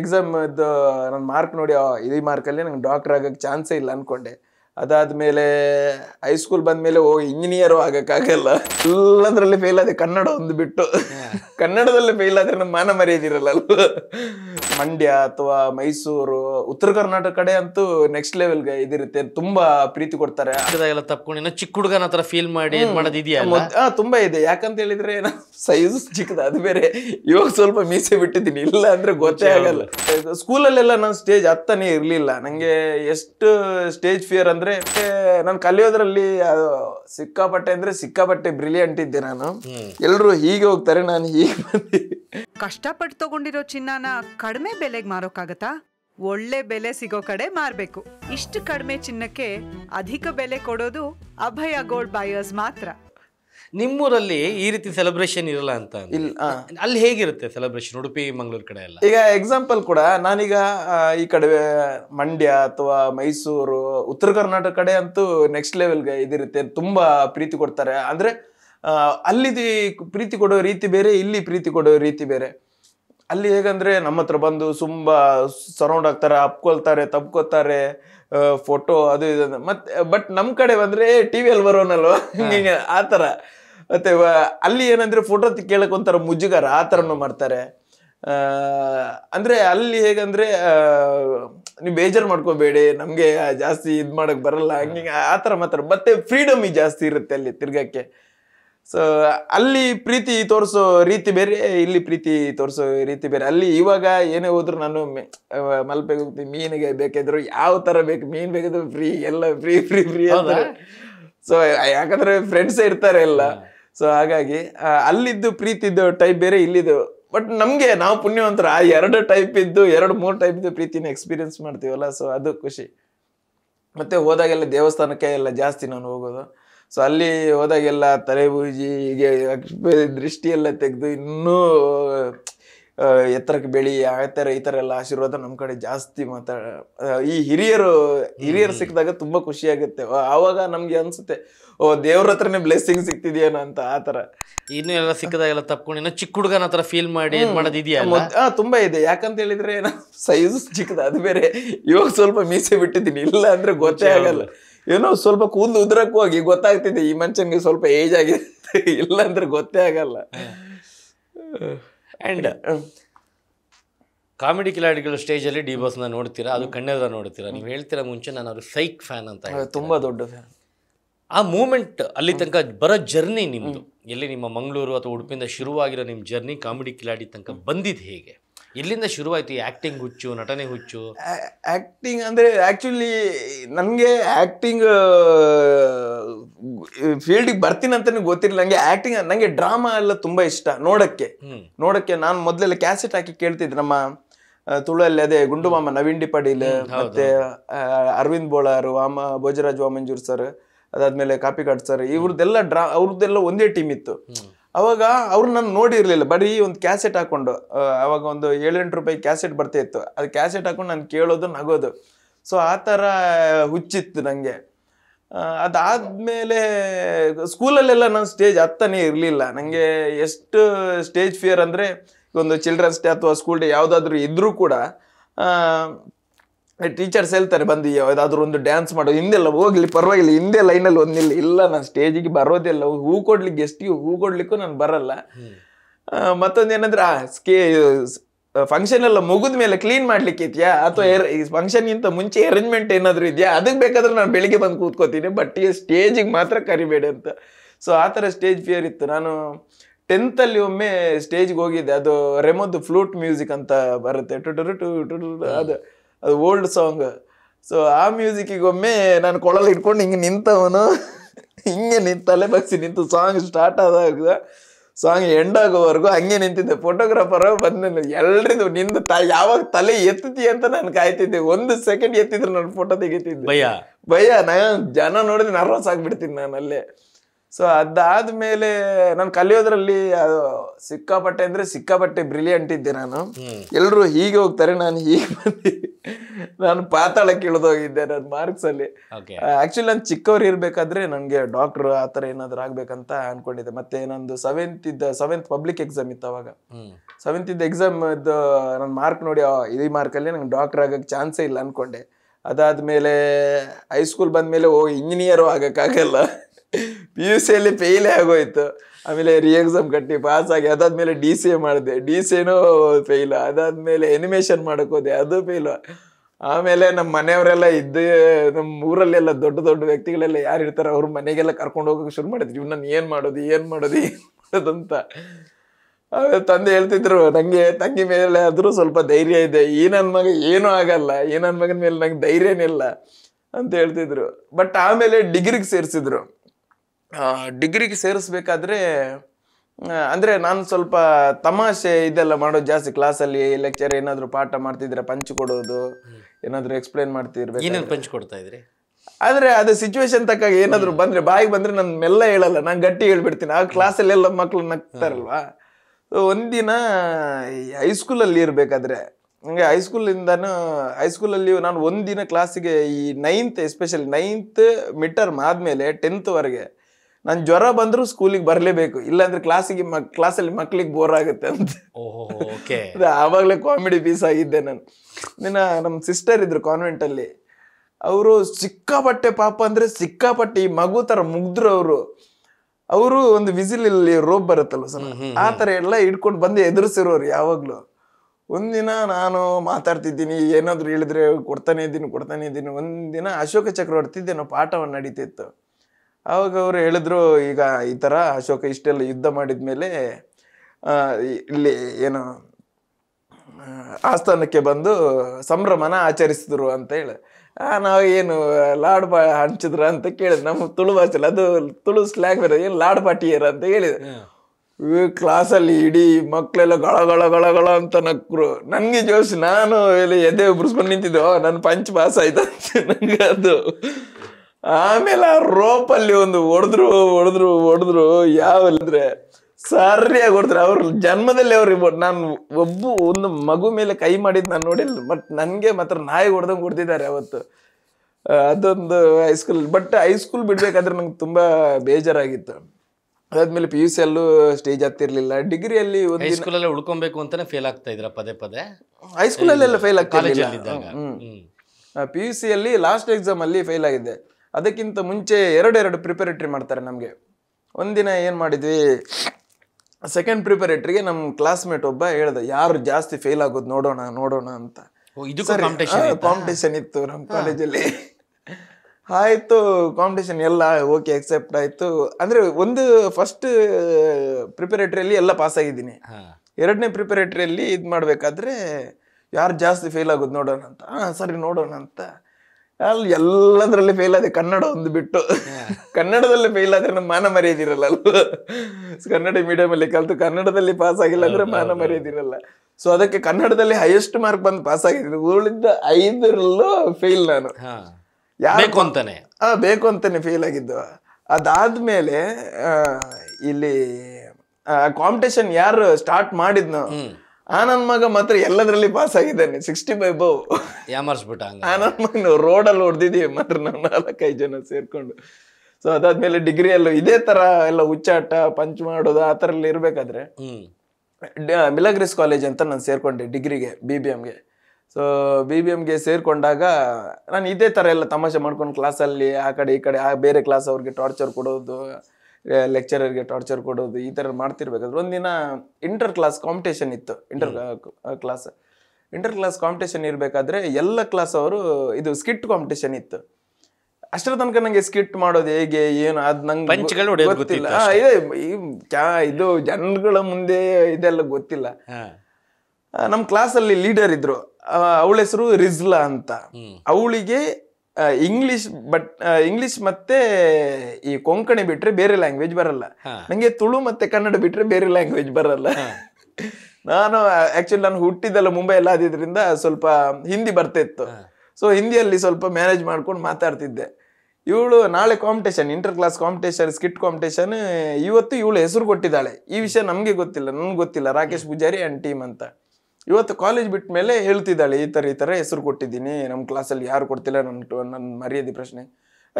exam ನನ್ನ mark ನೋಡಿ ಇದೇ ಮಾರ್ಕಲ್ಲಿ ನಂಗೆ ಡಾಕ್ಟರ್ ಆಗೋಕ್ಕೆ ಚಾನ್ಸೇ ಇಲ್ಲ ಅಂದ್ಕೊಂಡೆ ಅದಾದಮೇಲೆ ಹೈಸ್ಕೂಲ್ ಬಂದಮೇಲೆ ಹೋಗಿ ಇಂಜಿನಿಯರು ಆಗೋಕ್ಕಾಗಲ್ಲ ಎಲ್ಲದರಲ್ಲಿ ಫೇಲ್ ಆದೆ ಕನ್ನಡ ಒಂದು ಬಿಟ್ಟು ಕನ್ನಡದಲ್ಲಿ ಫೇಲ್ ಆದರೆ ನಮ್ಮ ಮಾನ ಮರ್ಯಾದಿರಲ್ಲ ಮಂಡ್ಯ ಅಥವಾ ಮೈಸೂರು ಉತ್ತರ ಕರ್ನಾಟಕ ಕಡೆ ಅಂತೂ ನೆಕ್ಸ್ಟ್ ಲೆವೆಲ್ಗೆ ಇದಿರುತ್ತೆ ತುಂಬಾ ಪ್ರೀತಿ ಕೊಡ್ತಾರೆ ಎಲ್ಲ ಚಿಕ್ಕ ಹುಡುಗನ ತರ ಫೀಲ್ ಮಾಡಿ ಏನ್ ಮಾಡೋದಿದೆಯಾ ತುಂಬಾ ಇದೆ ಯಾಕಂತ ಹೇಳಿದ್ರೆ ಏನೋ ಸೈಜ್ ಚಿಕ್ಕದ ಅದು ಬೇರೆ ಇವಾಗ ಸ್ವಲ್ಪ ಮೀಸೆ ಬಿಟ್ಟಿದ್ದೀನಿ ಇಲ್ಲ ಅಂದ್ರೆ ಗೊತ್ತೇ ಆಗಲ್ಲ ಸ್ಕೂಲಲ್ಲೆಲ್ಲ ನಾನು ಸ್ಟೇಜ್ ಹತ್ತನೆ ಇರ್ಲಿಲ್ಲ ನಂಗೆ ಎಷ್ಟು ಸ್ಟೇಜ್ ಫಿಯರ್ ಅಂದ್ರೆ ನಾನು ಕಲಿಯೋದ್ರಲ್ಲಿ ಸಿಕ್ಕಾಪಟ್ಟೆ ಅಂದ್ರೆ ಸಿಕ್ಕಾಪಟ್ಟೆ ಬ್ರಿಲಿಯಂಟ್ ಇದ್ದೆ ನಾನು ಎಲ್ರು ಹೀಗೆ ಹೋಗ್ತಾರೆ ನಾನು ಹೀಗೆ ಕಷ್ಟಪಟ್ಟು ತಗೊಂಡಿರೋ ಚಿನ್ನನ ಕಡಿಮೆ ಬೆಲೆಗೆ ಮಾರೋಕ್ಕಾಗತ್ತಾ ಒಳ್ಳೆ ಬೆಲೆ ಸಿಗೋ ಕಡೆ ಮಾರಬೇಕು ಇಷ್ಟು ಕಡಿಮೆ ಚಿನ್ನಕ್ಕೆ ಅಧಿಕ ಬೆಲೆ ಕೊಡೋದು ಅಭಯ ಗೋಲ್ಡ್ ಬಾಯರ್ಸ್ ಮಾತ್ರ ನಿಮ್ಮೂರಲ್ಲಿ ಈ ರೀತಿ ಸೆಲೆಬ್ರೇಷನ್ ಇರಲ್ಲ ಅಂತ ಇಲ್ಲ ಅಲ್ಲಿ ಹೇಗಿರುತ್ತೆ ಸೆಲೆಬ್ರೇಷನ್ ಉಡುಪಿ ಮಂಗಳೂರು ಕಡೆ ಎಲ್ಲ ಈಗ ಎಕ್ಸಾಂಪಲ್ ಕೂಡ ನಾನೀಗ ಈ ಕಡೆ ಮಂಡ್ಯ ಅಥವಾ ಮೈಸೂರು ಉತ್ತರ ಕರ್ನಾಟಕ ಕಡೆ ಅಂತೂ ನೆಕ್ಸ್ಟ್ ಲೆವೆಲ್ಗೆ ಇದಿರುತ್ತೆ ತುಂಬಾ ಪ್ರೀತಿ ಕೊಡ್ತಾರೆ ಅಂದ್ರೆ ಅಲ್ಲಿ ಪ್ರೀತಿ ಕೊಡೋ ರೀತಿ ಬೇರೆ ಇಲ್ಲಿ ಪ್ರೀತಿ ಕೊಡೋ ರೀತಿ ಬೇರೆ ಅಲ್ಲಿ ಹೇಗಂದರೆ ನಮ್ಮ ಹತ್ರ ಬಂದು ತುಂಬ ಸರೌಂಡ್ ಆಗ್ತಾರೆ ಅಪ್ಕೊಳ್ತಾರೆ ತಪ್ಕೊಳ್ತಾರೆ ಫೋಟೋ ಅದು ಇದು ಮತ್ತು ಬಟ್ ನಮ್ಮ ಕಡೆ ಬಂದರೆ ಟಿ ವಿಯಲ್ಲಿ ಬರೋನಲ್ವ ಹಿಂಗೆ ಆ ಥರ ಮತ್ತು ಅಲ್ಲಿ ಏನಂದರೆ ಫೋಟೋ ಕೇಳಕ್ಕೆ ಒಂಥರ ಮುಜುಗರ ಆ ಥರನೂ ಮಾಡ್ತಾರೆ ಅಂದರೆ ಅಲ್ಲಿ ಹೇಗಂದರೆ ನೀವು ಬೇಜಾರು ಮಾಡ್ಕೋಬೇಡಿ ನಮಗೆ ಜಾಸ್ತಿ ಇದು ಮಾಡೋಕ್ಕೆ ಬರಲ್ಲ ಹಂಗೆ ಆ ಥರ ಮಾತ್ರ ಮತ್ತೆ ಫ್ರೀಡಮ್ ಜಾಸ್ತಿ ಇರುತ್ತೆ ಅಲ್ಲಿ ತಿರ್ಗಕ್ಕೆ ಸೊ ಅಲ್ಲಿ ಪ್ರೀತಿ ತೋರಿಸೋ ರೀತಿ ಬೇರೆ ಇಲ್ಲಿ ಪ್ರೀತಿ ತೋರಿಸೋ ರೀತಿ ಬೇರೆ ಅಲ್ಲಿ ಇವಾಗ ಏನೇ ಹೋದ್ರು ನಾನು ಮಲ್ಪೆಗೆ ಹೋಗ್ತೀನಿ ಮೀನಿಗೆ ಬೇಕಿದ್ರು ಯಾವ ತರ ಬೇಕು ಮೀನ್ ಬೇಕಿದ್ರು ಫ್ರೀ ಎಲ್ಲ ಫ್ರೀ ಫ್ರೀ ಫ್ರೀ ಸೊ ಯಾಕಂದ್ರೆ ಫ್ರೆಂಡ್ಸೇ ಇರ್ತಾರೆ ಎಲ್ಲ ಸೊ ಹಾಗಾಗಿ ಅಲ್ಲಿದ್ದು ಪ್ರೀತಿದ್ದು ಟೈಪ್ ಬೇರೆ ಇಲ್ಲಿದ್ದು ಬಟ್ ನಮಗೆ ನಾವು ಪುಣ್ಯವಂತರ ಆ ಎರಡು ಟೈಪ್ ಇದ್ದು ಎರಡು ಮೂರು ಟೈಪ್ ಇದ್ದು ಪ್ರೀತಿನ ಎಕ್ಸ್ಪೀರಿಯನ್ಸ್ ಮಾಡ್ತೀವಲ್ಲ ಸೊ ಅದು ಖುಷಿ ಮತ್ತೆ ಹೋದಾಗೆಲ್ಲ ದೇವಸ್ಥಾನಕ್ಕೆ ಎಲ್ಲ ಜಾಸ್ತಿ ನಾನು ಹೋಗೋದು ಸೊ ಅಲ್ಲಿ ಹೋದಾಗೆಲ್ಲ ತಲೆಬೂಜಿ ಹೀಗೆ ದೃಷ್ಟಿಯೆಲ್ಲ ತೆಗೆದು ಇನ್ನೂ ಎತ್ತರಕ್ಕೆ ಬೆಳಿ ಆ ಥರ ಈ ಎಲ್ಲ ಆಶೀರ್ವಾದ ನಮ್ಮ ಕಡೆ ಜಾಸ್ತಿ ಮಾತಾಡ ಈ ಹಿರಿಯರು ಹಿರಿಯರು ಸಿಕ್ಕಿದಾಗ ತುಂಬ ಖುಷಿಯಾಗುತ್ತೆ ಆವಾಗ ನಮಗೆ ಅನಿಸುತ್ತೆ ಓ ದೇವ್ರ ಹತ್ರನೇ ಬ್ಲೆಸ್ಸಿಂಗ್ ಸಿಗ್ತಿದೆಯೇನೋ ಅಂತ ಆ ಥರ ಇನ್ನೂ ಎಲ್ಲ ಸಿಕ್ಕದಾಗೆಲ್ಲ ತಪ್ಕೊಂಡು ಇನ್ನೂ ಚಿಕ್ಕ ಹುಡುಗನ ಹತ್ರ ಫೀಲ್ ಮಾಡಿ ಏನು ಮಾಡೋದಿದೆಯಾ ತುಂಬ ಇದೆ ಯಾಕಂತ ಹೇಳಿದ್ರೆ ಏನೋ ಸೈಜ್ ಚಿಕ್ಕದ ಅದು ಬೇರೆ ಇವಾಗ ಸ್ವಲ್ಪ ಮೀಸೆ ಬಿಟ್ಟಿದ್ದೀನಿ ಇಲ್ಲ ಅಂದರೆ ಗೊತ್ತೇ ಆಗಲ್ಲ ಏನೋ ಸ್ವಲ್ಪ ಕೂದಲು ಉದ್ರಕ್ಕೂ ಹೋಗಿ ಗೊತ್ತಾಗ್ತಿದೆ ಈ ಮನುಷ್ಯನ್ಗೆ ಸ್ವಲ್ಪ ಏಜ್ ಆಗಿದೆ ಇಲ್ಲ ಅಂದ್ರೆ ಗೊತ್ತೇ ಆಗಲ್ಲ ಆ್ಯಂಡ್ ಕಾಮಿಡಿ ಕಿಲಾಡಿಗಳು ಸ್ಟೇಜಲ್ಲಿ ಡಿ ಬಾಸ್ನ ನೋಡ್ತೀರಾ ಅದು ಕಣ್ಣೆಲ್ಲ ನೋಡ್ತೀರಾ ನೀವು ಹೇಳ್ತೀರಾ ಮುಂಚೆ ನಾನು ಅವ್ರ ಸೈಕ್ ಫ್ಯಾನ್ ಅಂತ ತುಂಬ ದೊಡ್ಡ ಫ್ಯಾನ್ ಆ ಮೂಮೆಂಟ್ ಅಲ್ಲಿ ತನಕ ಬರೋ ಜರ್ನಿ ನಿಮ್ಮದು ಎಲ್ಲಿ ನಿಮ್ಮ ಮಂಗಳೂರು ಅಥವಾ ಉಡುಪಿಯಿಂದ ಶುರುವಾಗಿರೋ ನಿಮ್ಮ ಜರ್ನಿ ಕಾಮಿಡಿ ಕಿಲಾಡಿ ತನಕ ಬಂದಿದ್ದು ಹೇಗೆ ಇಲ್ಲಿಂದ ಶುರುವಾಯ್ತು ಈ ಆ್ಯಕ್ಟಿಂಗ್ ಹುಚ್ಚು ನಟನೆ ಹುಚ್ಚು ಆಕ್ಟಿಂಗ್ ಅಂದರೆ ಆ್ಯಕ್ಚುಲಿ ನನಗೆ ಆ್ಯಕ್ಟಿಂಗ್ ಫೀಲ್ಡಿಗೆ ಬರ್ತೀನಿ ಅಂತಲೇ ಗೊತ್ತಿರಲಿಲ್ಲ ನನಗೆ ಆ್ಯಕ್ಟಿಂಗ್ ನನಗೆ ಡ್ರಾಮಾ ಎಲ್ಲ ತುಂಬಾ ಇಷ್ಟ ನೋಡಕ್ಕೆ ನೋಡಕ್ಕೆ ನಾನು ಮೊದಲೆಲ್ಲ ಕ್ಯಾಸೆಟ್ ಹಾಕಿ ಕೇಳ್ತಿದ್ದೆ ನಮ್ಮ ತುಳುವಲ್ಲಿ ಅದೇ ಗುಂಡುಮಾಮ ನವೀನ್ ಡಿ ಪಾಟೀಲ್ ಮತ್ತೆ ಅರವಿಂದ್ ಬೋಳಾರ್ ವಾಮ ಭೋಜರಾಜ್ ವಾಮಂಜೂರ್ ಸರ್ ಅದಾದ್ಮೇಲೆ ಕಾಟ್ ಸರ್ ಇವ್ರದ್ದೆಲ್ಲ ಡ್ರಾ ಅವ್ರದ್ದೆಲ್ಲ ಒಂದೇ ಟೀಮ್ ಇತ್ತು ಅವಾಗ ಅವ್ರು ನಾನು ನೋಡಿರಲಿಲ್ಲ ಬರೀ ಒಂದು ಕ್ಯಾಸೆಟ್ ಹಾಕ್ಕೊಂಡು ಅವಾಗ ಒಂದು ಏಳೆಂಟು ರೂಪಾಯಿ ಕ್ಯಾಸೆಟ್ ಬರ್ತಾ ಇತ್ತು ಅದು ಕ್ಯಾಸೆಟ್ ಹಾಕೊಂಡು ನಾನು ಕೇಳೋದು ನಗೋದು ಸೊ ಆ ಥರ ಹುಚ್ಚಿತ್ತು ನನಗೆ ಅದಾದಮೇಲೆ ಸ್ಕೂಲಲ್ಲೆಲ್ಲ ನಾನು ಸ್ಟೇಜ್ ಹತ್ತನೇ ಇರಲಿಲ್ಲ ನನಗೆ ಎಷ್ಟು ಸ್ಟೇಜ್ ಫಿಯರ್ ಅಂದರೆ ಒಂದು ಚಿಲ್ಡ್ರನ್ಸ್ ಡೇ ಅಥವಾ ಸ್ಕೂಲ್ ಡೇ ಯಾವುದಾದ್ರೂ ಇದ್ದರೂ ಕೂಡ ಟೀಚರ್ಸ್ ಹೇಳ್ತಾರೆ ಬಂದು ಯಾವುದಾದ್ರೂ ಒಂದು ಡ್ಯಾನ್ಸ್ ಮಾಡೋ ಹಿಂದೆಲ್ಲ ಹೋಗ್ಲಿ ಪರವಾಗಿಲ್ಲ ಹಿಂದೆ ಲೈನಲ್ಲಿ ಒಂದಿಲ್ಲ ಇಲ್ಲ ನಾನು ಸ್ಟೇಜಿಗೆ ಬರೋದಿಲ್ಲ ಹೂ ಕೊಡ್ಲಿಕ್ಕೆ ಎಷ್ಟಿಗೆ ಹೂ ಕೊಡ್ಲಿಕ್ಕೂ ನಾನು ಬರಲ್ಲ ಮತ್ತೊಂದು ಏನಂದ್ರೆ ಆ ಸ್ಕೇ ಫಂಕ್ಷನ್ ಎಲ್ಲ ಮುಗಿದ ಮೇಲೆ ಕ್ಲೀನ್ ಮಾಡ್ಲಿಕ್ಕೆ ಇದೆಯಾ ಅಥವಾ ಫಂಕ್ಷನ್ಗಿಂತ ಮುಂಚೆ ಅರೇಂಜ್ಮೆಂಟ್ ಏನಾದರೂ ಇದೆಯಾ ಅದಕ್ಕೆ ಬೇಕಾದ್ರೆ ನಾನು ಬೆಳಿಗ್ಗೆ ಬಂದು ಕೂತ್ಕೋತೀನಿ ಬಟ್ ಈ ಸ್ಟೇಜಿಗೆ ಮಾತ್ರ ಕರಿಬೇಡಿ ಅಂತ ಸೊ ಆ ಥರ ಸ್ಟೇಜ್ ಫಿಯರ್ ಇತ್ತು ನಾನು ಟೆಂತಲ್ಲಿ ಒಮ್ಮೆ ಸ್ಟೇಜ್ಗೆ ಹೋಗಿದ್ದೆ ಅದು ರೆಮೋದು ಫ್ಲೂಟ್ ಮ್ಯೂಸಿಕ್ ಅಂತ ಬರುತ್ತೆ ಟು ಟು ಟು ಟು ಅದು ಅದು ಓಲ್ಡ್ ಸಾಂಗ್ ಸೊ ಆ ಮ್ಯೂಸಿಕ್ಕಿಗೊಮ್ಮೆ ನಾನು ಕೊಳಲು ಇಟ್ಕೊಂಡು ಹಿಂಗೆ ನಿಂತವನು ಹಿಂಗೆ ನಿಂತ ತಲೆ ಬಗ್ಸಿ ನಿಂತು ಸಾಂಗ್ ಸ್ಟಾರ್ಟ್ ಆದಾಗ ಸಾಂಗ್ ಎಂಡ್ ಆಗೋವರೆಗೂ ಹಂಗೆ ನಿಂತಿದ್ದೆ ಫೋಟೋಗ್ರಾಫರ್ ಬಂದ ಎಲ್ರಿದು ನಿಂದು ತ ಯಾವಾಗ ತಲೆ ಎತ್ತಿ ಅಂತ ನಾನು ಕಾಯ್ತಿದ್ದೆ ಒಂದು ಸೆಕೆಂಡ್ ಎತ್ತಿದ್ರೆ ನಾನು ಫೋಟೋ ತೆಗಿತಿದ್ದೆ ಭಯ ಭಯ ನಾನು ಜನ ನೋಡಿದ್ರೆ ನರ್ವಸ್ ಆಗಿಬಿಡ್ತೀನಿ ನಾನು ಅಲ್ಲೇ ಸೊ ಅದಾದ ಮೇಲೆ ನಾನು ಕಲಿಯೋದ್ರಲ್ಲಿ ಅದು ಸಿಕ್ಕಾಪಟ್ಟೆ ಅಂದ್ರೆ ಸಿಕ್ಕಾಪಟ್ಟೆ ಬ್ರಿಲಿಯಂಟ್ ಇದ್ದೆ ನಾನು ಎಲ್ಲರೂ ಹೀಗೆ ಹೋಗ್ತಾರೆ ನಾನು ಹೀಗೆ ಬಂದಿ ನಾನು ಪಾತಾಳಕ್ಕೆ ಇಳಿದೋಗಿದ್ದೆ ನನ್ನ ಮಾರ್ಕ್ಸಲ್ಲಿ ಆಕ್ಚುಲಿ ನಾನು ಚಿಕ್ಕವ್ರು ಇರ್ಬೇಕಾದ್ರೆ ನನಗೆ ಡಾಕ್ಟ್ರು ಆ ಥರ ಏನಾದ್ರು ಆಗ್ಬೇಕಂತ ಅನ್ಕೊಂಡಿದ್ದೆ ಮತ್ತೆ ನಂದು ಸೆವೆಂತ್ ಇದ್ದ ಸೆವೆಂತ್ ಪಬ್ಲಿಕ್ ಎಕ್ಸಾಮ್ ಇತ್ತು ಅವಾಗ ಸೆವೆಂತ್ ಇದ್ದ ಎಕ್ಸಾಮ್ ಇದ್ದು ನನ್ನ ಮಾರ್ಕ್ ನೋಡಿ ಇದೇ ಮಾರ್ಕಲ್ಲಿ ನಂಗೆ ಡಾಕ್ಟರ್ ಆಗೋಕ್ಕೆ ಚಾನ್ಸೇ ಇಲ್ಲ ಅನ್ಕೊಂಡೆ ಅದಾದ್ಮೇಲೆ ಹೈಸ್ಕೂಲ್ ಬಂದ್ಮೇಲೆ ಓ ಇಂಜಿನಿಯರ್ ಆಗಕ್ಕಾಗಲ್ಲ ಪಿ ಯು ಸಿಯಲ್ಲಿ ಫೇಲೇ ಆಗೋಯ್ತು ಆಮೇಲೆ ರಿ ಎಕ್ಸಾಮ್ ಕಟ್ಟಿ ಪಾಸ್ ಆಗಿ ಅದಾದ್ಮೇಲೆ ಡಿ ಸಿ ಎ ಮಾಡಿದೆ ಡಿ ಸಿನೂ ಫೇಲ್ ಅದಾದ್ಮೇಲೆ ಎನಿಮೇಷನ್ ಮಾಡೋಕ್ಕೋದೆ ಅದು ಫೇಲು ಆಮೇಲೆ ನಮ್ಮ ಮನೆಯವರೆಲ್ಲ ಇದ್ದು ನಮ್ಮ ಊರಲ್ಲೆಲ್ಲ ದೊಡ್ಡ ದೊಡ್ಡ ವ್ಯಕ್ತಿಗಳೆಲ್ಲ ಯಾರು ಇರ್ತಾರೆ ಅವ್ರ ಮನೆಗೆಲ್ಲ ಕರ್ಕೊಂಡು ಹೋಗೋಕೆ ಶುರು ಮಾಡಿದ್ರು ನಾನು ಏನು ಮಾಡೋದು ಏನು ಮಾಡೋದು ಏನು ಮಾಡೋದಂತ ತಂದೆ ಹೇಳ್ತಿದ್ರು ನನಗೆ ತಂಗಿ ಮೇಲೆ ಆದರೂ ಸ್ವಲ್ಪ ಧೈರ್ಯ ಇದೆ ಈ ನನ್ನ ಮಗ ಏನೂ ಆಗಲ್ಲ ಈ ನನ್ನ ಮಗನ ಮೇಲೆ ನಂಗೆ ಧೈರ್ಯನಿಲ್ಲ ಅಂತ ಹೇಳ್ತಿದ್ರು ಬಟ್ ಆಮೇಲೆ ಡಿಗ್ರಿಗೆ ಸೇರಿಸಿದ್ರು ಡಿಗ್ರಿಗೆ ಸೇರಿಸ್ಬೇಕಾದ್ರೆ ಅಂದರೆ ನಾನು ಸ್ವಲ್ಪ ತಮಾಷೆ ಇದೆಲ್ಲ ಮಾಡೋದು ಜಾಸ್ತಿ ಕ್ಲಾಸಲ್ಲಿ ಲೆಕ್ಚರ್ ಏನಾದರೂ ಪಾಠ ಮಾಡ್ತಿದ್ರೆ ಪಂಚ್ ಕೊಡೋದು ಏನಾದರೂ ಎಕ್ಸ್ಪ್ಲೈನ್ ಮಾಡ್ತಿರ್ಬೇಕು ಪಂಚ್ ಕೊಡ್ತಾ ಇದ್ರಿ ಆದರೆ ಅದು ಸಿಚುವೇಶನ್ ತಕ್ಕ ಏನಾದರೂ ಬಂದರೆ ಬಾಯಿಗೆ ಬಂದರೆ ನಾನು ಮೆಲ್ಲ ಹೇಳಲ್ಲ ನಾನು ಗಟ್ಟಿ ಹೇಳ್ಬಿಡ್ತೀನಿ ಆ ಕ್ಲಾಸಲ್ಲೆಲ್ಲ ಮಕ್ಕಳು ನಗ್ತಾರಲ್ವಾ ಒಂದಿನ ಹೈಸ್ಕೂಲಲ್ಲಿ ಇರಬೇಕಾದ್ರೆ ನನಗೆ ಹೈಸ್ಕೂಲಿಂದನೂ ಹೈಸ್ಕೂಲಲ್ಲಿ ನಾನು ಒಂದಿನ ಕ್ಲಾಸಿಗೆ ಈ ನೈನ್ತ್ ಎಸ್ಪೆಷಲಿ ನೈನ್ತ್ ಮಿಡ್ ಆದಮೇಲೆ ಟೆಂತ್ವರೆಗೆ ನನ್ ಜ್ವರ ಬಂದ್ರು ಸ್ಕೂಲಿಗೆ ಬರಲೇಬೇಕು ಇಲ್ಲಾಂದ್ರೆ ಕ್ಲಾಸಿಗೆ ಕ್ಲಾಸ್ ಕ್ಲಾಸಲ್ಲಿ ಮಕ್ಳಿಗೆ ಬೋರ್ ಆಗುತ್ತೆ ಅಂತ ಓಕೆ ಆವಾಗಲೇ ಕಾಮಿಡಿ ಪೀಸ್ ಆಗಿದ್ದೆ ನಾನು ದಿನ ನಮ್ಮ ಸಿಸ್ಟರ್ ಇದ್ರು ಅಲ್ಲಿ ಅವರು ಸಿಕ್ಕಾಪಟ್ಟೆ ಪಾಪ ಅಂದ್ರೆ ಸಿಕ್ಕಾಪಟ್ಟೆ ಈ ಮಗು ತರ ಮುಗಿದ್ರು ಅವರು ಅವರು ಒಂದು ಇಲ್ಲಿ ರೋಬ್ ಬರುತ್ತಲ್ಲ ಸರ್ ಆ ತರ ಎಲ್ಲ ಇಟ್ಕೊಂಡು ಬಂದು ಎದುರಿಸಿರೋರು ಯಾವಾಗಲೂ ಒಂದಿನ ನಾನು ಮಾತಾಡ್ತಿದ್ದೀನಿ ಏನಾದ್ರು ಹೇಳಿದ್ರೆ ಕೊಡ್ತಾನೆ ಇದ್ದೀನಿ ಕೊಡ್ತಾನೆ ಇದ್ದೀನಿ ಒಂದಿನ ಅಶೋಕ ಚಕ್ರವರ್ತಿದ್ದೇನೋ ಪಾಠವನ್ನು ನಡೀತಿತ್ತು ಆವಾಗ ಅವರು ಹೇಳಿದ್ರು ಈಗ ಈ ಥರ ಅಶೋಕ ಇಷ್ಟೆಲ್ಲ ಯುದ್ಧ ಮಾಡಿದ ಮೇಲೆ ಇಲ್ಲಿ ಏನು ಆಸ್ಥಾನಕ್ಕೆ ಬಂದು ಸಂಭ್ರಮನ ಆಚರಿಸಿದ್ರು ಅಂತ ಹೇಳಿ ನಾವು ಏನು ಲಾಡ್ ಬಾ ಹಂಚಿದ್ರ ಅಂತ ಕೇಳಿದ್ ನಮ್ಮ ತುಳು ಭಾಷೆಲ್ಲ ಅದು ತುಳು ಸ್ಲ್ಯಾಗ್ ಬೇರೆ ಏನು ಲಾಡ್ ಪಾಟಿಯರ ಅಂತ ಹೇಳಿದೆ ಕ್ಲಾಸಲ್ಲಿ ಇಡೀ ಮಕ್ಕಳೆಲ್ಲ ಗಳ ಗಳ ಗಳ ಗಳ ಅಂತ ನಕ್ರು ನನಗೆ ಜೋಸ್ ನಾನು ಎಲ್ಲಿ ಎದೆ ಉಬ್ರಿಸ್ಕೊಂಡು ನಿಂತಿದ್ದೆ ನನ್ನ ಪಂಚ್ ಪಾಸ್ ಆಯ್ತು ನನಗೆ ಅದು ಆಮೇಲೆ ಆ ರೋಪಲ್ಲಿ ಒಂದು ಹೊಡೆದ್ರು ಹೊಡೆದ್ರು ಹೊಡೆದ್ರು ಯಾವಂದ್ರೆ ಸರಿಯಾಗಿ ಹೊಡ್ತಾರೆ ಅವ್ರ ಜನ್ಮದಲ್ಲಿ ಅವ್ರು ನಾನು ಒಬ್ಬ ಒಂದು ಮಗು ಮೇಲೆ ಕೈ ಮಾಡಿದ್ ನಾನು ನೋಡಿಲ್ಲ ಬಟ್ ನನಗೆ ಮಾತ್ರ ನಾಯಿ ಹೊಡೆದಂಗೆ ಹೊಡೆದಿದ್ದಾರೆ ಅವತ್ತು ಅದೊಂದು ಹೈಸ್ಕೂಲ್ ಬಟ್ ಹೈಸ್ಕೂಲ್ ಬಿಡ್ಬೇಕಾದ್ರೆ ನಂಗೆ ತುಂಬ ಬೇಜಾರಾಗಿತ್ತು ಅದಾದ್ಮೇಲೆ ಪಿ ಯು ಸಿ ಅಲ್ಲೂ ಸ್ಟೇಜ್ ಆಗ್ತಿರ್ಲಿಲ್ಲ ಡಿಗ್ರಿಯಲ್ಲಿ ಒಂದು ಉಳ್ಕೊಬೇಕು ಅಂತಾನೆ ಫೇಲ್ ಆಗ್ತಾ ಇದ್ರ ಪದೇ ಪದೇ ಹೈಸ್ಕೂಲಲ್ಲೆಲ್ಲ ಫೇಲ್ ಆಗ್ತಾ ಪಿ ಯು ಸಿ ಅಲ್ಲಿ ಲಾಸ್ಟ್ ಎಕ್ಸಾಮ್ ಅಲ್ಲಿ ಫೇಲ್ ಆಗಿದೆ ಅದಕ್ಕಿಂತ ಮುಂಚೆ ಎರಡೆರಡು ಪ್ರಿಪರೇಟ್ರಿ ಮಾಡ್ತಾರೆ ನಮಗೆ ಒಂದಿನ ಏನು ಮಾಡಿದ್ವಿ ಸೆಕೆಂಡ್ ಪ್ರಿಪರೇಟ್ರಿಗೆ ನಮ್ಮ ಕ್ಲಾಸ್ಮೇಟ್ ಒಬ್ಬ ಹೇಳ್ದೆ ಯಾರು ಜಾಸ್ತಿ ಫೇಲ್ ಆಗೋದು ನೋಡೋಣ ನೋಡೋಣ ಅಂತ ಇದು ಕಾಂಪಿಟೇಷನ್ ಇತ್ತು ನಮ್ಮ ಕಾಲೇಜಲ್ಲಿ ಆಯಿತು ಕಾಂಪಿಟೇಷನ್ ಎಲ್ಲ ಓಕೆ ಎಕ್ಸೆಪ್ಟ್ ಆಯಿತು ಅಂದರೆ ಒಂದು ಫಸ್ಟ್ ಪ್ರಿಪರೇಟ್ರಿಯಲ್ಲಿ ಎಲ್ಲ ಪಾಸ್ ಆಗಿದ್ದೀನಿ ಎರಡನೇ ಪ್ರಿಪರೇಟ್ರಿಯಲ್ಲಿ ಇದು ಮಾಡಬೇಕಾದ್ರೆ ಯಾರು ಜಾಸ್ತಿ ಫೇಲ್ ಆಗೋದು ನೋಡೋಣ ಅಂತ ಹಾಂ ಸರಿ ನೋಡೋಣ ಅಂತ ಅಲ್ಲಿ ಎಲ್ಲದರಲ್ಲಿ ಫೇಲ್ ಆದೆ ಕನ್ನಡ ಒಂದು ಬಿಟ್ಟು ಕನ್ನಡದಲ್ಲಿ ಫೇಲ್ ಆದ್ರೆ ನಮ್ಮ ಮಾನ ಮರೆಯದಿರಲ್ಲ ಅಲ್ವಾ ಕನ್ನಡ ಮೀಡಿಯಂ ಅಲ್ಲಿ ಕಲಿತು ಕನ್ನಡದಲ್ಲಿ ಪಾಸ್ ಆಗಿಲ್ಲ ಅಂದ್ರೆ ಮಾನ ಮರೆಯದಿರಲ್ಲ ಸೊ ಅದಕ್ಕೆ ಕನ್ನಡದಲ್ಲಿ ಹೈಯೆಸ್ಟ್ ಮಾರ್ಕ್ ಬಂದು ಪಾಸ್ ಆಗಿದ್ರು ಉಳಿದ ಐದರಲ್ಲೂ ಫೇಲ್ ನಾನು ಬೇಕು ಅಂತಾನೆ ಬೇಕು ಅಂತಾನೆ ಫೇಲ್ ಆಗಿದ್ದು ಅದಾದ್ಮೇಲೆ ಇಲ್ಲಿ ಕಾಂಪಿಟೇಷನ್ ಯಾರು ಸ್ಟಾರ್ಟ್ ಮಾಡಿದ್ನೋ ಆ ನನ್ನ ಮಗ ಮಾತ್ರ ಎಲ್ಲದರಲ್ಲಿ ಪಾಸ್ ಆಗಿದ್ದಾನೆ ಸಿಕ್ಸ್ಟಿ ಫೈವ್ ಬೌ ಯಾಮರ್ಸ್ಬಿಟ್ಟ ಆ ನನ್ನ ಮಗ ರೋಡಲ್ಲಿ ಹೊಡೆದಿದ್ದೀವಿ ಮಾತ್ರ ನಾವು ನಾಲ್ಕೈದು ಜನ ಸೇರ್ಕೊಂಡು ಸೊ ಅದಾದ್ಮೇಲೆ ಡಿಗ್ರಿಯಲ್ಲೂ ಇದೇ ತರ ಎಲ್ಲ ಹುಚ್ಚಾಟ ಪಂಚ್ ಮಾಡೋದು ಆ ಥರ ಇರಬೇಕಾದ್ರೆ ಮಿಲಗ್ರಿಸ್ ಕಾಲೇಜ್ ಅಂತ ನಾನು ಸೇರ್ಕೊಂಡೆ ಡಿಗ್ರಿಗೆ ಬಿ ಬಿ ಎಮ್ಗೆ ಸೊ ಬಿ ಬಿ ಎಮ್ಗೆ ಸೇರಿಕೊಂಡಾಗ ನಾನು ಇದೇ ಥರ ಎಲ್ಲ ತಮಾಷೆ ಮಾಡ್ಕೊಂಡು ಕ್ಲಾಸಲ್ಲಿ ಆ ಕಡೆ ಈ ಕಡೆ ಆ ಬೇರೆ ಕ್ಲಾಸ್ ಅವ್ರಿಗೆ ಟಾರ್ಚರ್ ಕೊಡೋದು ಲೆಕ್ಚರರ್ಗೆ ಟಾರ್ಚರ್ ಕೊಡೋದು ಈ ಥರ ಮಾಡ್ತಿರ್ಬೇಕಾದ್ರೆ ಒಂದಿನ ಇಂಟರ್ ಕ್ಲಾಸ್ ಕಾಂಪಿಟೇಷನ್ ಇತ್ತು inter class inter class competition ಇರಬೇಕಾದ್ರೆ ಎಲ್ಲ ಕ್ಲಾಸ್ ಅವರು ಇದು ಸ್ಕಿಟ್ ಕಾಂಪಿಟೇಷನ್ ಇತ್ತು ಅಷ್ಟರ ತನಕ ನಂಗೆ ಸ್ಕಿಟ್ ಮಾಡೋದು ಹೇಗೆ ಏನು ಅದು ನಂಗೆ ಗೊತ್ತಿಲ್ಲ ಇದು ಜನಗಳ ಮುಂದೆ ಇದೆಲ್ಲ ಗೊತ್ತಿಲ್ಲ ನಮ್ಮ ಕ್ಲಾಸಲ್ಲಿ ಲೀಡರ್ ಇದ್ರು ಅವಳ ಹೆಸರು ರಿಜ್ಲಾ ಅಂತ ಅವಳಿಗೆ ಇಂಗ್ಲಿಷ್ ಬಟ್ ಇಂಗ್ಲಿಷ್ ಮತ್ತೆ ಈ ಕೊಂಕಣಿ ಬಿಟ್ರೆ ಬೇರೆ ಲ್ಯಾಂಗ್ವೇಜ್ ಬರಲ್ಲ ನಂಗೆ ತುಳು ಮತ್ತೆ ಕನ್ನಡ ಬಿಟ್ರೆ ಬೇರೆ ಲ್ಯಾಂಗ್ವೇಜ್ ಬರಲ್ಲ ನಾನು ಆಕ್ಚುಲಿ ನಾನು ಹುಟ್ಟಿದ್ದೆಲ್ಲ ಮುಂಬೈ ಎಲ್ಲ ಆದಿದ್ರಿಂದ ಸ್ವಲ್ಪ ಹಿಂದಿ ಬರ್ತಾ ಇತ್ತು ಸೊ ಹಿಂದಿಯಲ್ಲಿ ಸ್ವಲ್ಪ ಮ್ಯಾನೇಜ್ ಮಾಡ್ಕೊಂಡು ಮಾತಾಡ್ತಿದ್ದೆ ಇವಳು ನಾಳೆ competition inter class competition skit competition ಇವತ್ತು ಇವಳು ಹೆಸರು ಕೊಟ್ಟಿದ್ದಾಳೆ ಈ ವಿಷಯ ನಮಗೆ ಗೊತ್ತಿಲ್ಲ ನನ್ಗೆ ಗೊತ್ತಿಲ್ಲ ರಾಕೇಶ್ ಪೂಜಾರಿ ಆ್ಯಂಡ್ ಟೀಮ್ ಅಂತ ಇವತ್ತು ಕಾಲೇಜ್ ಬಿಟ್ಟ ಮೇಲೆ ಹೇಳ್ತಿದ್ದಾಳೆ ಈ ಥರ ಈ ಥರ ಹೆಸರು ಕೊಟ್ಟಿದ್ದೀನಿ ನಮ್ಮ ಕ್ಲಾಸಲ್ಲಿ ಯಾರು ಕೊಡ್ತಿಲ್ಲ ನನ್ನ ನನ್ನ ಮರ್ಯಾದೆ ಪ್ರಶ್ನೆ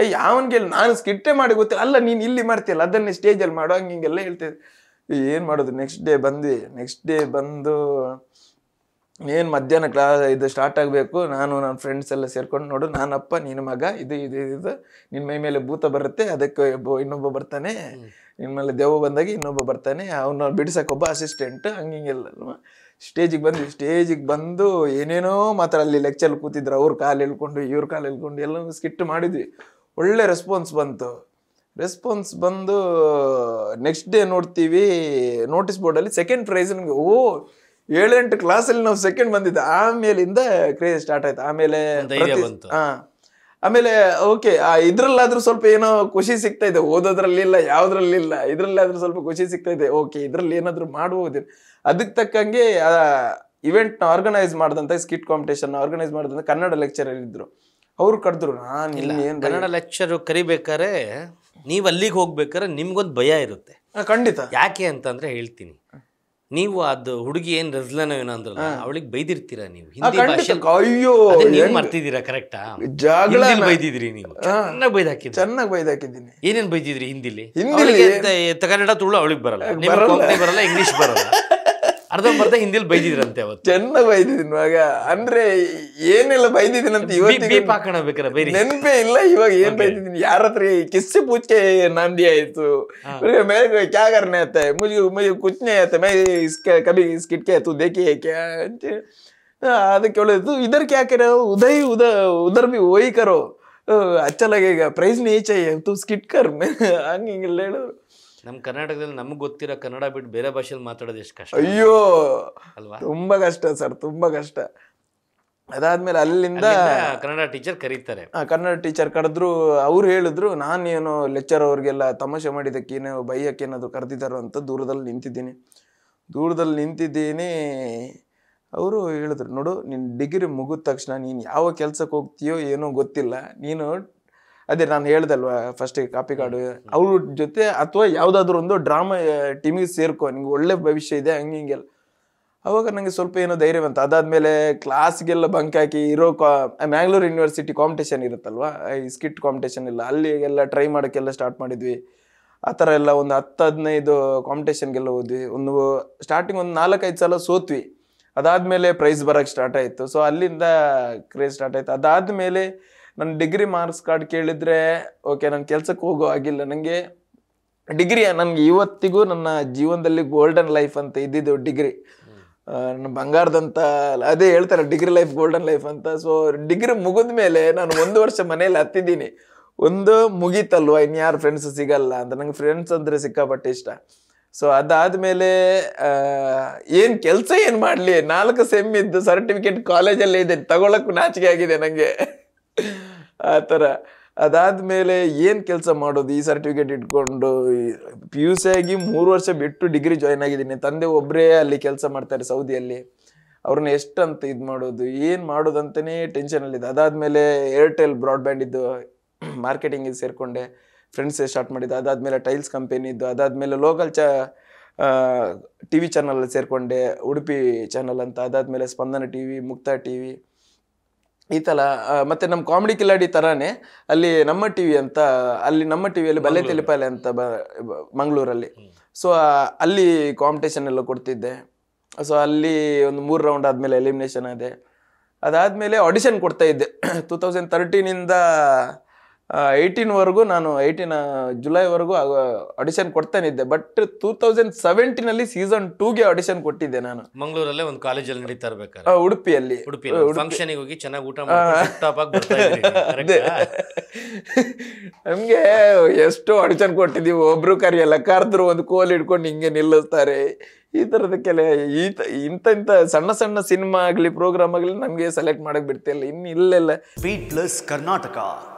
ಅಯ್ಯ ಅವನಿಗೆ ನಾನು ಸ್ಕಿಟ್ಟೆ ಮಾಡಿ ಗೊತ್ತಿಲ್ಲ ಅಲ್ಲ ನೀನು ಇಲ್ಲಿ ಮಾಡ್ತೀಯಲ್ಲ ಅದನ್ನೇ ಸ್ಟೇಜಲ್ಲಿ ಮಾಡೋ ಹಂಗೆ ಹಿಂಗೆಲ್ಲ ಹೇಳ್ತಿದ್ದೆ ಏನು ಮಾಡೋದು ನೆಕ್ಸ್ಟ್ ಡೇ ಬಂದು ನೆಕ್ಸ್ಟ್ ಡೇ ಬಂದು ಏನು ಮಧ್ಯಾಹ್ನ ಕ್ಲಾ ಇದು ಸ್ಟಾರ್ಟ್ ಆಗಬೇಕು ನಾನು ನನ್ನ ಫ್ರೆಂಡ್ಸ್ ಎಲ್ಲ ಸೇರ್ಕೊಂಡು ನೋಡು ನಾನಪ್ಪ ನಿನ್ನ ಮಗ ಇದು ಇದು ಇದು ನಿನ್ನ ಮೈ ಮೇಲೆ ಭೂತ ಬರುತ್ತೆ ಅದಕ್ಕೆ ಇನ್ನೊಬ್ಬ ಬರ್ತಾನೆ ನಿನ್ನ ಮೇಲೆ ದೇವ ಬಂದಾಗ ಇನ್ನೊಬ್ಬ ಬರ್ತಾನೆ ಬಿಡ್ಸೋಕೆ ಒಬ್ಬ ಅಸಿಸ್ಟೆಂಟ್ ಹಂಗೆ ಹಿಂಗೆಲ್ಲ ಸ್ಟೇಜಿಗೆ ಬಂದ್ವಿ ಸ್ಟೇಜಿಗೆ ಬಂದು ಏನೇನೋ ಮಾತ್ರ ಅಲ್ಲಿ ಲೆಕ್ಚರ್ ಕೂತಿದ್ರು ಅವ್ರ ಕಾಲು ಎಳ್ಕೊಂಡು ಇವ್ರ ಕಾಲು ಎಳ್ಕೊಂಡು ಎಲ್ಲ ಸ್ಕಿಟ್ ಮಾಡಿದ್ವಿ ಒಳ್ಳೆ ರೆಸ್ಪಾನ್ಸ್ ಬಂತು ರೆಸ್ಪಾನ್ಸ್ ಬಂದು ನೆಕ್ಸ್ಟ್ ಡೇ ನೋಡ್ತೀವಿ ನೋಟಿಸ್ ಬೋರ್ಡಲ್ಲಿ ಸೆಕೆಂಡ್ ಪ್ರೈಸ್ ನಮಗೆ ಓ ಏಳೆಂಟು ಕ್ಲಾಸಲ್ಲಿ ನಾವು ಸೆಕೆಂಡ್ ಬಂದಿದ್ದೆ ಆಮೇಲಿಂದ ಕ್ರೇಜ್ ಸ್ಟಾರ್ಟ್ ಆಯ್ತು ಆಮೇಲೆ ಹಾಂ ಆಮೇಲೆ ಓಕೆ ಆ ಇದ್ರಲ್ಲಾದ್ರೂ ಸ್ವಲ್ಪ ಏನೋ ಖುಷಿ ಸಿಗ್ತಾ ಇದೆ ಓದೋದ್ರಲ್ಲಿಲ್ಲ ಇಲ್ಲ ಇದ್ರಲ್ಲಾದ್ರೂ ಸ್ವಲ್ಪ ಖುಷಿ ಸಿಗ್ತಾ ಇದೆ ಓಕೆ ಇದ್ರಲ್ಲಿ ಏನಾದರೂ ಮಾಡ್ಬೋದೇನು ಅದಕ್ಕೆ ತಕ್ಕಂಗೆ ನ ಆರ್ಗನೈಸ್ ಮಾಡಿದಂತ ಸ್ಕಿಟ್ ಕಾಂಪಿಟೇಷನ್ ಆರ್ಗನೈಸ್ ಮಾಡಿದಂಥ ಕನ್ನಡ ಲೆಕ್ಚರ್ ಇದ್ದರು ಅವರು ಕರೆದ್ರು ನಾನು ಏನು ಕನ್ನಡ ಲೆಕ್ಚರ್ ಕರಿಬೇಕಾರೆ ನೀವು ಅಲ್ಲಿಗೆ ಹೋಗ್ಬೇಕಾರೆ ನಿಮ್ಗೊಂದು ಭಯ ಇರುತ್ತೆ ಖಂಡಿತ ಯಾಕೆ ಅಂತಂದ್ರೆ ಹೇಳ್ತೀನಿ ನೀವು ಅದು ಹುಡುಗಿ ಏನ್ ರಜ್ಲನ ಏನೋ ಅವಳಿಗೆ ಬೈದಿರ್ತೀರ ನೀವು ಅಯ್ಯೋ ಏನ್ ಮಾಡ್ತಿದ್ದೀರಾ ಕರೆಕ್ಟ್ ಜಾಗಳ ಬೈದಿದ್ರಿ ನೀವು ಚೆನ್ನಾಗಿ ಬೈದಾಕಿದ್ರಿ ಚೆನ್ನಾಗಿ ಬೈದಾಕಿದ್ದೀನಿ ಏನೇನ್ ಬೈದಿದ್ರಿ ಹಿಂದಿಲಿ ಹಿಂದಿಲಿ ಕನ್ನಡ ತುಳು ಅವಳಿಗೆ ಬರಲ್ಲ ಬರಲ್ಲ ಇಂಗ್ಲಿಷ್ ಬರಲ್ಲ ಅರ್ಧಂಬರ್ಧ ಹಿಂದಿಲ್ ಬೈದಿದ್ರಂತೆ ಅವತ್ತು ಚೆನ್ನಾಗಿ ಬೈದಿದ್ದೀನಿ ಇವಾಗ ಅಂದ್ರೆ ಏನೆಲ್ಲ ಬೈದಿದ್ದೀನಂತ ಇವತ್ತು ಹಾಕೋಣ ಬೇಕಾರೆ ಬೈರಿ ನೆನಪೇ ಇಲ್ಲ ಇವಾಗ ಏನ್ ಬೈದಿದ್ದೀನಿ ಯಾರ ಹತ್ರ ಕಿಸ್ಸಿ ಪೂಚೆ ನಾಂದಿ ಆಯ್ತು ಮೇಲೆ ಕ್ಯಾಗರ್ನೆ ಆಯ್ತೆ ಮುಜು ಮುಜು ಕುಚ್ನೆ ಆತ ಮೇಲೆ ಇಸ್ಕೆ ಕಬಿ ಇಸ್ಕಿಟ್ಕೆ ಆಯ್ತು ದೇಕಿ ಏಕೆ ಅಂತ ಅದಕ್ಕೆ ಒಳ್ಳೆದು ಇದರ್ಕೆ ಯಾಕೆ ಉದಯ್ ಉದ ಉದರ್ ಬಿ ಓಯ್ಕರೋ ಅಚ್ಚಲಾಗ ಈಗ ಪ್ರೈಸ್ ನೀಚೆ ತು ಸ್ಕಿಟ್ಕರ್ ಹಂಗೆ ಹಿಂಗೆಲ್ಲ ಹೇಳಿದ್ರು ನಮ್ಮ ಕರ್ನಾಟಕದಲ್ಲಿ ನಮ್ಗೆ ಗೊತ್ತಿರೋ ಕನ್ನಡ ಬಿಟ್ಟು ಬೇರೆ ಭಾಷೆಯಲ್ಲಿ ಮಾತಾಡೋದು ಎಷ್ಟು ಕಷ್ಟ ಅಯ್ಯೋ ಅಲ್ವಾ ತುಂಬ ಕಷ್ಟ ಸರ್ ತುಂಬ ಕಷ್ಟ ಅದಾದ್ಮೇಲೆ ಅಲ್ಲಿಂದ ಕನ್ನಡ ಟೀಚರ್ ಕರೀತಾರೆ ಕನ್ನಡ ಟೀಚರ್ ಕರೆದ್ರು ಅವ್ರು ಹೇಳಿದ್ರು ನಾನೇನು ಲೆಕ್ಚರ್ ಅವ್ರಿಗೆಲ್ಲ ತಮಾಷೆ ಮಾಡಿದ್ದಕ್ಕೇನು ಬೈಯಕ್ಕೇನಾದ್ರು ಕರೆದಿದ್ದಾರೋ ಅಂತ ದೂರದಲ್ಲಿ ನಿಂತಿದ್ದೀನಿ ದೂರದಲ್ಲಿ ನಿಂತಿದ್ದೀನಿ ಅವರು ಹೇಳಿದ್ರು ನೋಡು ನಿನ್ನ ಡಿಗ್ರಿ ಮುಗಿದ ತಕ್ಷಣ ನೀನು ಯಾವ ಕೆಲಸಕ್ಕೆ ಹೋಗ್ತೀಯೋ ಏನೋ ಗೊತ್ತಿಲ್ಲ ನೀನು ಅದೇ ನಾನು ಹೇಳ್ದಲ್ವ ಫಸ್ಟಿಗೆ ಕಾಪಿ ಕಾರ್ಡು ಅವ್ರ ಜೊತೆ ಅಥವಾ ಯಾವುದಾದ್ರೂ ಒಂದು ಡ್ರಾಮಾ ಟೀಮಿಗೆ ಸೇರ್ಕೊ ನಿಂಗೆ ಒಳ್ಳೆ ಭವಿಷ್ಯ ಇದೆ ಹಂಗೆ ಹಿಂಗೆಲ್ಲ ಅವಾಗ ನನಗೆ ಸ್ವಲ್ಪ ಏನೋ ಧೈರ್ಯ ಬಂತು ಅದಾದಮೇಲೆ ಕ್ಲಾಸ್ಗೆಲ್ಲ ಬಂಕ್ ಹಾಕಿ ಇರೋ ಕಾ ಮ್ಯಾಂಗ್ಳೂರು ಯೂನಿವರ್ಸಿಟಿ ಕಾಂಪಿಟೇಷನ್ ಇರುತ್ತಲ್ವ ಈ ಸ್ಕಿಟ್ ಕಾಂಪಿಟೇಷನ್ ಎಲ್ಲ ಅಲ್ಲಿಗೆಲ್ಲ ಟ್ರೈ ಮಾಡೋಕ್ಕೆಲ್ಲ ಸ್ಟಾರ್ಟ್ ಮಾಡಿದ್ವಿ ಆ ಥರ ಎಲ್ಲ ಒಂದು ಹತ್ತು ಹದಿನೈದು ಕಾಂಪಿಟೇಷನ್ಗೆಲ್ಲ ಹೋದ್ವಿ ಒಂದು ಸ್ಟಾರ್ಟಿಂಗ್ ಒಂದು ನಾಲ್ಕೈದು ಸಲ ಸೋತ್ವಿ ಅದಾದಮೇಲೆ ಪ್ರೈಸ್ ಬರೋಕ್ಕೆ ಸ್ಟಾರ್ಟ್ ಆಯಿತು ಸೊ ಅಲ್ಲಿಂದ ಕ್ರೇಜ್ ಸ್ಟಾರ್ಟ್ ಆಯಿತು ಅದಾದಮೇಲೆ ನನ್ನ ಡಿಗ್ರಿ ಮಾರ್ಕ್ಸ್ ಕಾರ್ಡ್ ಕೇಳಿದರೆ ಓಕೆ ನನ್ನ ಕೆಲಸಕ್ಕೆ ಹೋಗೋ ಆಗಿಲ್ಲ ನನಗೆ ಡಿಗ್ರಿ ನನಗೆ ಇವತ್ತಿಗೂ ನನ್ನ ಜೀವನದಲ್ಲಿ ಗೋಲ್ಡನ್ ಲೈಫ್ ಅಂತ ಇದ್ದಿದ್ದು ಡಿಗ್ರಿ ನನ್ನ ಬಂಗಾರದಂತ ಅದೇ ಹೇಳ್ತಾರೆ ಡಿಗ್ರಿ ಲೈಫ್ ಗೋಲ್ಡನ್ ಲೈಫ್ ಅಂತ ಸೊ ಡಿಗ್ರಿ ಮುಗಿದ ಮೇಲೆ ನಾನು ಒಂದು ವರ್ಷ ಮನೇಲಿ ಹತ್ತಿದ್ದೀನಿ ಒಂದು ಮುಗೀತಲ್ವ ಇನ್ಯಾರು ಫ್ರೆಂಡ್ಸ್ ಸಿಗಲ್ಲ ಅಂತ ನಂಗೆ ಫ್ರೆಂಡ್ಸ್ ಅಂದರೆ ಸಿಕ್ಕಾಪಟ್ಟೆ ಇಷ್ಟ ಸೊ ಅದಾದಮೇಲೆ ಏನು ಕೆಲಸ ಏನು ಮಾಡಲಿ ನಾಲ್ಕು ಸೆಮ್ ಇದ್ದು ಸರ್ಟಿಫಿಕೇಟ್ ಕಾಲೇಜಲ್ಲೇ ಇದೆ ತಗೊಳಕ್ಕೂ ನಾಚಿಕೆ ಆಗಿದೆ ನನಗೆ ಆ ಥರ ಅದಾದಮೇಲೆ ಏನು ಕೆಲಸ ಮಾಡೋದು ಈ ಸರ್ಟಿಫಿಕೇಟ್ ಇಟ್ಕೊಂಡು ಪಿ ಯು ಸಿ ಆಗಿ ಮೂರು ವರ್ಷ ಬಿಟ್ಟು ಡಿಗ್ರಿ ಜಾಯ್ನ್ ಆಗಿದ್ದೀನಿ ತಂದೆ ಒಬ್ಬರೇ ಅಲ್ಲಿ ಕೆಲಸ ಮಾಡ್ತಾರೆ ಸೌದಿಯಲ್ಲಿ ಅವ್ರನ್ನ ಎಷ್ಟಂತ ಇದು ಮಾಡೋದು ಏನು ಮಾಡೋದು ಅಂತಲೇ ಟೆನ್ಷನಲ್ಲಿದೆ ಅದಾದಮೇಲೆ ಏರ್ಟೆಲ್ ಬ್ರಾಡ್ಬ್ಯಾಂಡ್ ಇದ್ದು ಮಾರ್ಕೆಟಿಂಗಿಗೆ ಸೇರಿಕೊಂಡೆ ಫ್ರೆಂಡ್ಸೇ ಸ್ಟಾರ್ಟ್ ಮಾಡಿದ್ದು ಅದಾದಮೇಲೆ ಟೈಲ್ಸ್ ಅದಾದ ಅದಾದಮೇಲೆ ಲೋಕಲ್ ಚ ಟಿ ವಿ ಚಾನಲಲ್ಲಿ ಸೇರಿಕೊಂಡೆ ಉಡುಪಿ ಚಾನಲ್ ಅಂತ ಅದಾದಮೇಲೆ Spandana T V Muktha T V ಈ ಥರ ಮತ್ತು ನಮ್ಮ ಕಾಮಿಡಿ ಕಿಲಾಡಿ ಥರನೇ ಅಲ್ಲಿ ನಮ್ಮ ಟಿ ವಿ ಅಂತ ಅಲ್ಲಿ ನಮ್ಮ ಟಿ ವಿಯಲ್ಲಿ ಬಲೆ ತಿಳಿಪಾಲೆ ಅಂತ ಬ ಮಂಗಳೂರಲ್ಲಿ ಸೊ ಅಲ್ಲಿ ಕಾಂಪಿಟೇಷನ್ ಎಲ್ಲ ಕೊಡ್ತಿದ್ದೆ ಸೊ ಅಲ್ಲಿ ಒಂದು ಮೂರು ರೌಂಡ್ ಆದಮೇಲೆ ಎಲಿಮಿನೇಷನ್ ಆದೆ ಅದಾದಮೇಲೆ ಆಡಿಷನ್ ಕೊಡ್ತಾ ಇದ್ದೆ ಟೂ ತೌಸಂಡ್ ತರ್ಟೀನಿಂದ ಏಯ್ಟೀನ್ವರೆಗೂ ನಾನು ಏಯ್ಟೀನ್ ಜುಲೈವರೆಗೂ ಆಡಿಷನ್ ಕೊಡ್ತಾನಿದ್ದೆ ಬಟ್ ಟೂ ತೌಸಂಡ್ ಸೆವೆಂಟೀನಲ್ಲಿ ಸೀಸನ್ ಟೂಗೆ ಆಡಿಷನ್ ಕೊಟ್ಟಿದ್ದೆ ನಾನು ಮಂಗಳೂರಲ್ಲೇ ಒಂದು ಕಾಲೇಜಲ್ಲಿ ನಡೀತಾ ಇರಬೇಕು ಉಡುಪಿಯಲ್ಲಿ ಫಂಕ್ಷನಿಗೆ ಹೋಗಿ ಚೆನ್ನಾಗಿ ಊಟ ಅದೇ ನಮಗೆ ಎಷ್ಟು ಆಡಿಷನ್ ಕೊಟ್ಟಿದ್ದೀವಿ ಒಬ್ರು ಕರೆಯಲ್ಲ ಕರೆದ್ರು ಒಂದು ಕೋಲ್ ಹಿಡ್ಕೊಂಡು ಹಿಂಗೆ ನಿಲ್ಲಿಸ್ತಾರೆ ಈ ಥರದ ಕೆಲ ಈತ ಇಂಥ ಇಂಥ ಸಣ್ಣ ಸಣ್ಣ ಸಿನಿಮಾ ಆಗಲಿ ಪ್ರೋಗ್ರಾಮ್ ಆಗಲಿ ನಮಗೆ ಸೆಲೆಕ್ಟ್ ಮಾಡಕ್ಕೆ ಬಿಡ್ತಿಲ್ಲ ಇನ್ನು ಇಲ್ಲೆಲ್ಲ ಕರ್ನಾಟಕ